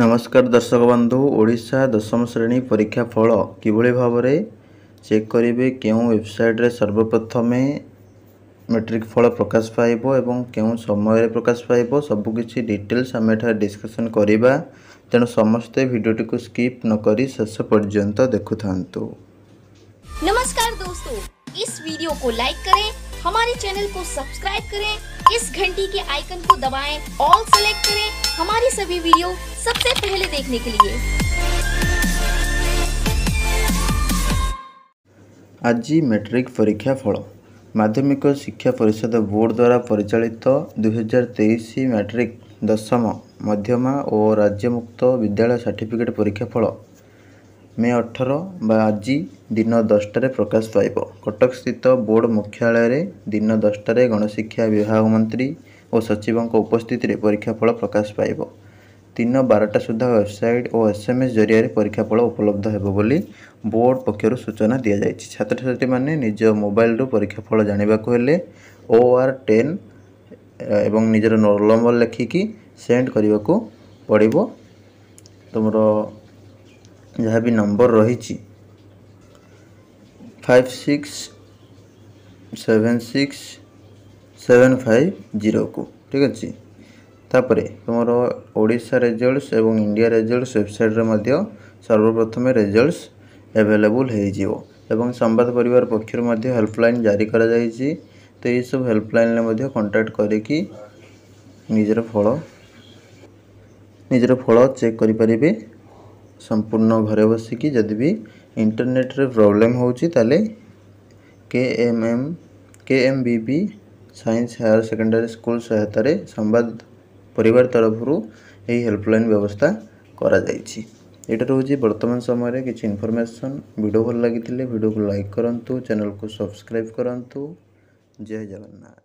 ନମସ୍କାର ଦର୍ଶକ ବନ୍ଧୁ ଓଡ଼ିଶା ଦଶମ ଶ୍ରେଣୀ ପରୀକ୍ଷା ଫଳ କିଭଳି ଭାବରେ ଚେକ୍ କରିବେ କେଉଁ ୱେବସାଇଟ୍ରେ ସର୍ବପ୍ରଥମେ ମେଟ୍ରିକ୍ ଫଳ ପ୍ରକାଶ ପାଇବ ଏବଂ କେଉଁ ସମୟରେ ପ୍ରକାଶ ପାଇବ ସବୁକିଛି ଡିଟେଲ୍ସ ଆମେ ଏଠାରେ ଡିସ୍କସନ୍ କରିବା ତେଣୁ ସମସ୍ତେ ଭିଡ଼ିଓଟିକୁ ସ୍କିପ୍ ନକରି ଶେଷ ପର୍ଯ୍ୟନ୍ତ ଦେଖୁଥାନ୍ତୁ नमस्कार दोस्तों इस वीडियो को लाइक करें हमारे चैनल को सब्सक्राइब करें इस घंटी के आइकन को दबाएं ऑल सेलेक्ट करें हमारी सभी वीडियो सबसे पहले देखने के लिए आज मैट्रिक परीक्षा फल माध्यमिक शिक्षा परिषद बोर्ड द्वारा परिचालित तो तेईस मैट्रिक दशम मध्यमा और राज्य मुक्त विद्यालय सर्टिफिकेट परीक्षा फल मे अठर आज दिन दसटे प्रकाश पाइब कटक स्थित बोर्ड मुख्यालय दिन दसटे गणशिक्षा विभाग मंत्री ଓ ସଚିବଙ୍କ ଉପସ୍ଥିତିରେ ପରୀକ୍ଷା ଫଳ ପ୍ରକାଶ ପାଇବ ଦିନ ବାରଟା ସୁଦ୍ଧା ୱେବସାଇଟ୍ ଓ ଏସ୍ଏମ୍ଏସ୍ ଜରିଆରେ ପରୀକ୍ଷା ଫଳ ଉପଲବ୍ଧ ହେବ ବୋଲି ବୋର୍ଡ଼ ପକ୍ଷରୁ ସୂଚନା ଦିଆଯାଇଛି ଛାତ୍ରଛାତ୍ରୀମାନେ ନିଜ ମୋବାଇଲ୍ରୁ ପରୀକ୍ଷା ଫଳ ଜାଣିବାକୁ ହେଲେ ଓ ଆର୍ ଟେନ୍ ଏବଂ ନିଜର ନୋଡ଼ ନମ୍ବର ଲେଖିକି ସେଣ୍ଡ କରିବାକୁ ପଡ଼ିବ ତୁମର ଯାହା ବି ନମ୍ବର ରହିଛି five six seven six seven five ଜିରୋକୁ ଠିକ୍ ଅଛି ତାପରେ ତୁମର ଓଡ଼ିଶା ରେଜଲ୍ଟସ୍ ଏବଂ ଇଣ୍ଡିଆ ରେଜଲ୍ଟସ୍ ୱେବସାଇଟ୍ରେ ମଧ୍ୟ ସର୍ବପ୍ରଥମେ ରେଜଲ୍ଟସ୍ ଆଭେଲେବୁଲ୍ ହୋଇଯିବ ଏବଂ ସମ୍ବାଦ ପରିବାର ପକ୍ଷରୁ ମଧ୍ୟ ହେଲ୍ପଲାଇନ୍ ଜାରି କରାଯାଇଛି ତ ଏହିସବୁ ହେଲ୍ପଲାଇନ୍ରେ ମଧ୍ୟ କଣ୍ଟାକ୍ଟ କରିକି ନିଜର ଫଳ ନିଜର ଫଳ ଚେକ୍ କରିପାରିବେ ସମ୍ପୂର୍ଣ୍ଣ ଘରେ ବସିକି ଯଦି ବି ଇଣ୍ଟରନେଟ୍ରେ ପ୍ରୋବ୍ଲେମ୍ ହେଉଛି ତାହେଲେ K M M K M B B science higher secondary school ସହାୟତାରେ ସମ୍ବାଦ ପରିବାର ତରଫରୁ ଏହି ହେଲ୍ପଲାଇନ୍ ବ୍ୟବସ୍ଥା କରାଯାଇଛି ଏଇଟା ରହୁଛି ବର୍ତ୍ତମାନ ସମୟରେ କିଛି ଇନଫର୍ମେସନ୍ ଭିଡ଼ିଓ ଭଲ ଲାଗିଥିଲେ ଭିଡ଼ିଓକୁ ଲାଇକ୍ କରନ୍ତୁ ଚ୍ୟାନେଲକୁ ସବସ୍କ୍ରାଇବ୍ କରନ୍ତୁ ଜୟ ଜଗନ୍ନାଥ